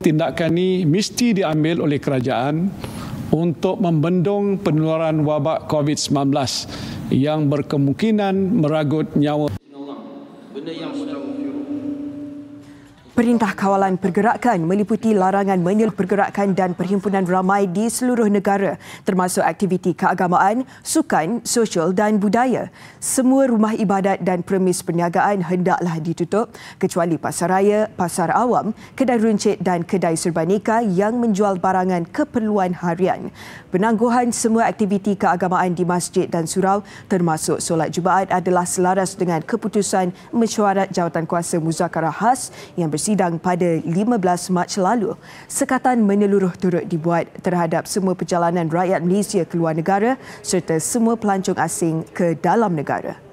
tindakan ini mesti diambil oleh kerajaan untuk membendung penularan wabak COVID-19 yang berkemungkinan meragut nyawa. Benda yang mudah. Perintah kawalan pergerakan meliputi larangan menyel pergerakan dan perhimpunan ramai di seluruh negara termasuk aktiviti keagamaan, sukan, sosial dan budaya. Semua rumah ibadat dan premis perniagaan hendaklah ditutup kecuali pasar raya, pasar awam, kedai runcit dan kedai serba yang menjual barangan keperluan harian. Penangguhan semua aktiviti keagamaan di masjid dan surau termasuk solat Jumaat adalah selaras dengan keputusan mesyuarat jawatankuasa muzakarah khas yang bersifat sidang pada 15 Mac lalu, sekatan menyeluruh turut dibuat terhadap semua perjalanan rakyat Malaysia ke luar negara serta semua pelancong asing ke dalam negara.